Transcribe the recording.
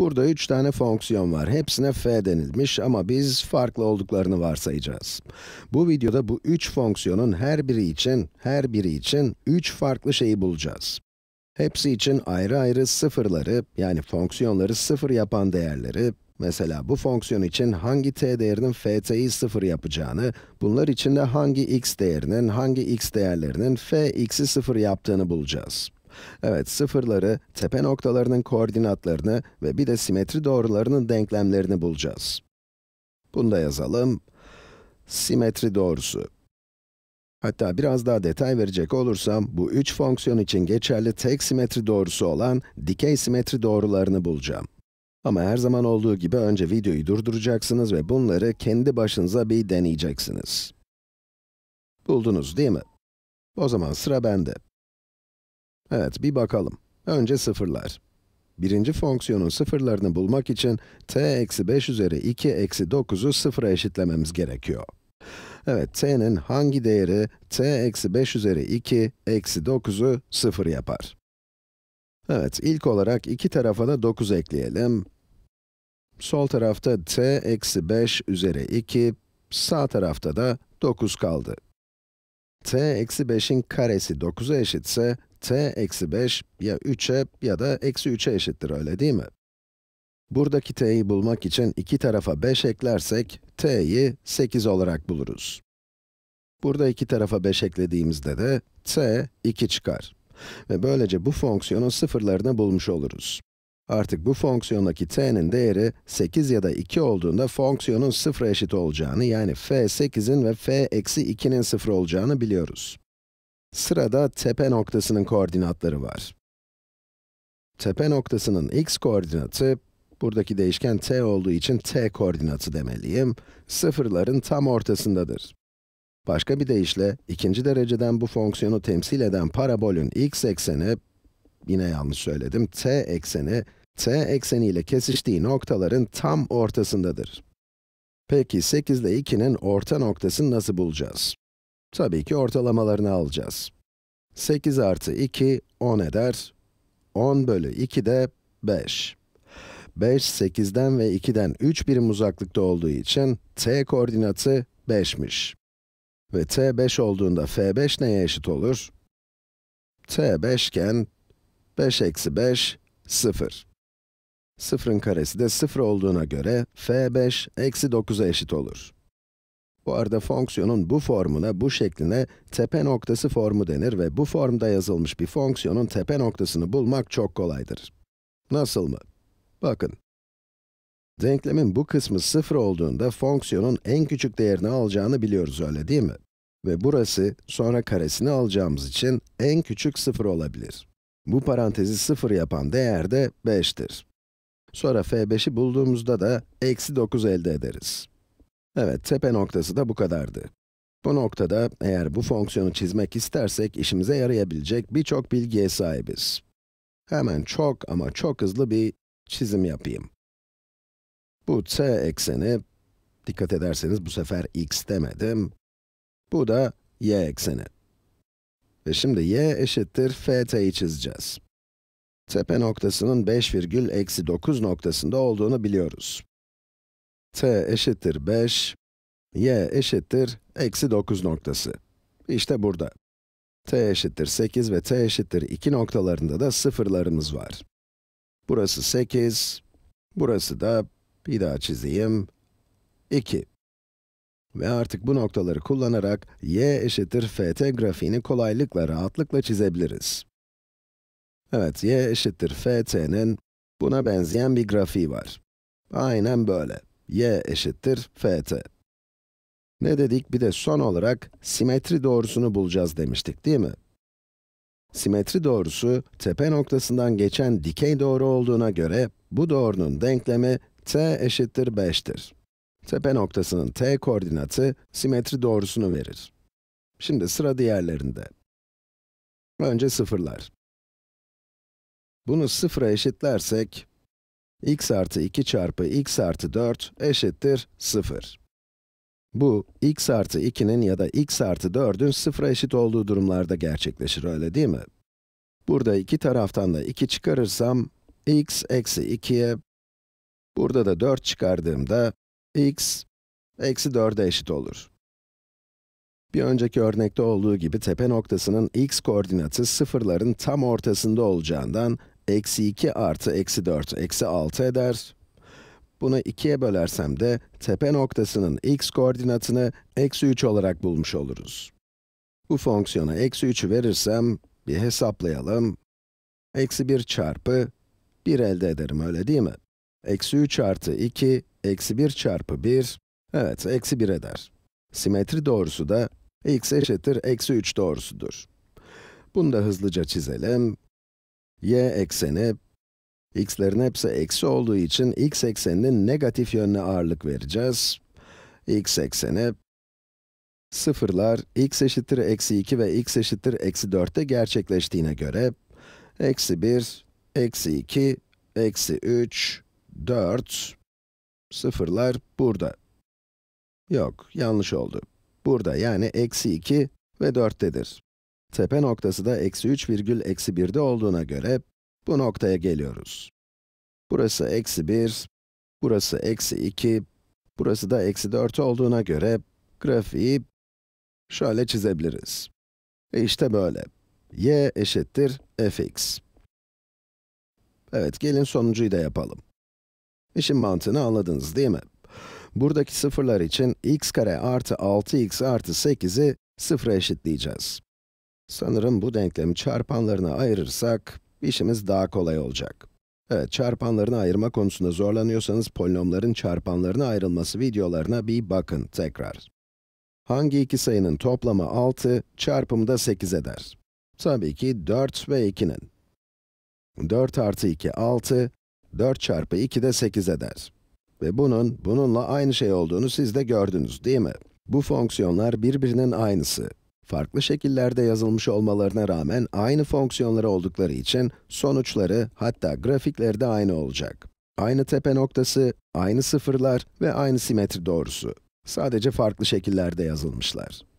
Burada 3 tane fonksiyon var. Hepsine f denilmiş ama biz farklı olduklarını varsayacağız. Bu videoda bu 3 fonksiyonun her biri için, her biri için 3 farklı şeyi bulacağız. Hepsi için ayrı ayrı sıfırları, yani fonksiyonları sıfır yapan değerleri, mesela bu fonksiyon için hangi t değerinin ft'yi sıfır yapacağını, bunlar için de hangi x değerinin, hangi x değerlerinin fx'i sıfır yaptığını bulacağız. Evet, sıfırları, tepe noktalarının koordinatlarını ve bir de simetri doğrularının denklemlerini bulacağız. Bunu da yazalım. Simetri doğrusu. Hatta biraz daha detay verecek olursam, bu üç fonksiyon için geçerli tek simetri doğrusu olan dikey simetri doğrularını bulacağım. Ama her zaman olduğu gibi önce videoyu durduracaksınız ve bunları kendi başınıza bir deneyeceksiniz. Buldunuz değil mi? O zaman sıra bende. Evet, bir bakalım. Önce sıfırlar. Birinci fonksiyonun sıfırlarını bulmak için t eksi 5 üzeri 2 eksi 9'u sıfıra eşitlememiz gerekiyor. Evet, t'nin hangi değeri t eksi 5 üzeri 2 eksi 9'u sıfır yapar? Evet, ilk olarak iki tarafa da 9 ekleyelim. Sol tarafta t eksi 5 üzeri 2, sağ tarafta da 9 kaldı t eksi 5'in karesi 9'a eşitse, t eksi 5 ya 3'e ya da eksi 3'e eşittir öyle değil mi? Buradaki t'yi bulmak için iki tarafa 5 eklersek, t'yi 8 olarak buluruz. Burada iki tarafa 5 eklediğimizde de t 2 çıkar. Ve böylece bu fonksiyonun sıfırlarını bulmuş oluruz. Artık bu fonksiyondaki t'nin değeri 8 ya da 2 olduğunda fonksiyonun 0'a eşit olacağını yani f 8'in ve f eksi 2'nin 0 olacağını biliyoruz. Sırada tepe noktasının koordinatları var. Tepe noktasının x koordinatı, buradaki değişken t olduğu için t koordinatı demeliyim, sıfırların tam ortasındadır. Başka bir deyişle, ikinci dereceden bu fonksiyonu temsil eden parabolün x ekseni, yine yanlış söyledim, t ekseni, t ekseniyle kesiştiği noktaların tam ortasındadır. Peki 8 ile 2'nin orta noktasını nasıl bulacağız? Tabii ki ortalamalarını alacağız. 8 artı 2, 10 eder. 10 bölü 2 de 5. 5, 8'den ve 2'den 3 birim uzaklıkta olduğu için t koordinatı 5'miş. Ve t 5 olduğunda f5 neye eşit olur? t 5 iken 5 eksi 5, 0. Sıfırın karesi de sıfır olduğuna göre f5 eksi 9'a eşit olur. Bu arada fonksiyonun bu formuna, bu şekline tepe noktası formu denir ve bu formda yazılmış bir fonksiyonun tepe noktasını bulmak çok kolaydır. Nasıl mı? Bakın. Denklemin bu kısmı 0 olduğunda fonksiyonun en küçük değerini alacağını biliyoruz öyle değil mi? Ve burası, sonra karesini alacağımız için en küçük 0 olabilir. Bu parantezi 0 yapan değer de 5'tir. Sonra f5'i bulduğumuzda da eksi 9 elde ederiz. Evet, tepe noktası da bu kadardı. Bu noktada eğer bu fonksiyonu çizmek istersek işimize yarayabilecek birçok bilgiye sahibiz. Hemen çok ama çok hızlı bir çizim yapayım. Bu t ekseni, dikkat ederseniz bu sefer x demedim. Bu da y ekseni. Ve şimdi y eşittir ft'yi çizeceğiz tepe noktasının 5 virgül eksi 9 noktasında olduğunu biliyoruz. t eşittir 5, y eşittir eksi 9 noktası. İşte burada. t eşittir 8 ve t eşittir 2 noktalarında da sıfırlarımız var. Burası 8, burası da, bir daha çizeyim, 2. Ve artık bu noktaları kullanarak y eşittir ft grafiğini kolaylıkla, rahatlıkla çizebiliriz. Evet, y eşittir ft'nin buna benzeyen bir grafiği var. Aynen böyle. y eşittir ft. Ne dedik? Bir de son olarak simetri doğrusunu bulacağız demiştik, değil mi? Simetri doğrusu, tepe noktasından geçen dikey doğru olduğuna göre, bu doğrunun denklemi t eşittir 5'tir. Tepe noktasının t koordinatı, simetri doğrusunu verir. Şimdi sıra diğerlerinde. Önce sıfırlar. Bunu sıfıra eşitlersek, x artı 2 çarpı x artı 4 eşittir 0. Bu, x artı 2'nin ya da x artı 4'ün sıfıra eşit olduğu durumlarda gerçekleşir, öyle değil mi? Burada iki taraftan da 2 çıkarırsam, x eksi 2'ye, burada da 4 çıkardığımda, x eksi 4'e eşit olur. Bir önceki örnekte olduğu gibi tepe noktasının x koordinatı sıfırların tam ortasında olacağından eksi 2 artı eksi 4 eksi 6 eder. Bunu 2'ye bölersem de tepe noktasının x koordinatını eksi 3 olarak bulmuş oluruz. Bu fonksiyona eksi 3'ü verirsem bir hesaplayalım. Eksi 1 çarpı 1 elde ederim öyle değil mi? Eksi 3 artı 2, eksi 1 çarpı 1, evet eksi 1 eder. Simetri doğrusu da x eşittir eksi 3 doğrusudur. Bunu da hızlıca çizelim y ekseni, x'lerin hepsi eksi olduğu için x ekseninin negatif yönüne ağırlık vereceğiz. x ekseni, sıfırlar x eşittir eksi 2 ve x eşittir eksi 4'te gerçekleştiğine göre, eksi 1, eksi 2, eksi 3, 4, sıfırlar burada. Yok, yanlış oldu. Burada yani eksi 2 ve 4'tedir. Tepe noktası da eksi 3 virgül eksi 1'de olduğuna göre bu noktaya geliyoruz. Burası eksi 1, burası eksi 2, burası da eksi 4 olduğuna göre grafiği şöyle çizebiliriz. E işte böyle. y eşittir fx. Evet, gelin sonucuyu da yapalım. İşin mantığını anladınız değil mi? Buradaki sıfırlar için x kare artı 6x artı 8'i sıfıra eşitleyeceğiz. Sanırım bu denklemi çarpanlarına ayırırsak, işimiz daha kolay olacak. Evet, çarpanlarını ayırma konusunda zorlanıyorsanız, polinomların çarpanlarına ayrılması videolarına bir bakın tekrar. Hangi iki sayının toplamı 6, çarpımı da 8 eder? Tabii ki 4 ve 2'nin. 4 artı 2, 6, 4 çarpı 2 de 8 eder. Ve bunun, bununla aynı şey olduğunu siz de gördünüz değil mi? Bu fonksiyonlar birbirinin aynısı farklı şekillerde yazılmış olmalarına rağmen aynı fonksiyonları oldukları için sonuçları, hatta grafikleri de aynı olacak. Aynı tepe noktası, aynı sıfırlar ve aynı simetri doğrusu. Sadece farklı şekillerde yazılmışlar.